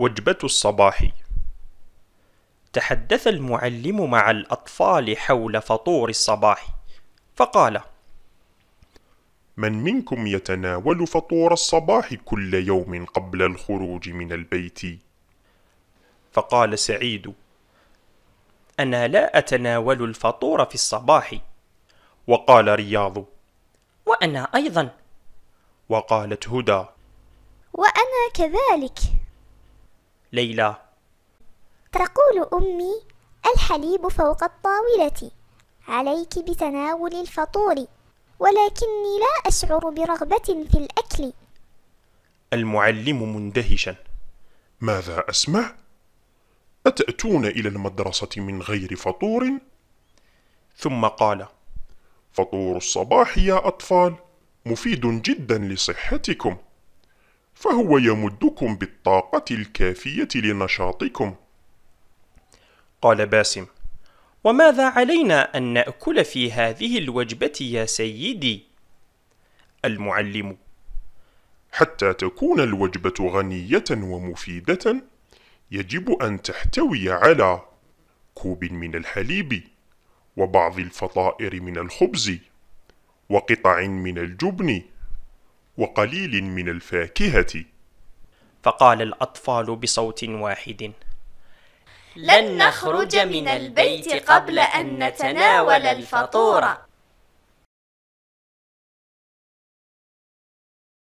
وجبة الصباح تحدث المعلم مع الأطفال حول فطور الصباح فقال من منكم يتناول فطور الصباح كل يوم قبل الخروج من البيت؟ فقال سعيد أنا لا أتناول الفطور في الصباح وقال رياض وأنا أيضا وقالت هدى وأنا كذلك ليلى تقول أمي الحليب فوق الطاولة عليك بتناول الفطور ولكني لا أشعر برغبة في الأكل المعلم مندهشا ماذا أسمع؟ أتأتون إلى المدرسة من غير فطور؟ ثم قال فطور الصباح يا أطفال مفيد جدا لصحتكم فهو يمدكم بالطاقة الكافية لنشاطكم. قال باسم: وماذا علينا أن نأكل في هذه الوجبة يا سيدي؟ المعلم: حتى تكون الوجبة غنية ومفيدة، يجب أن تحتوي على كوب من الحليب، وبعض الفطائر من الخبز، وقطع من الجبن، وقليل من الفاكهة فقال الأطفال بصوت واحد لن نخرج من البيت قبل أن نتناول الفطور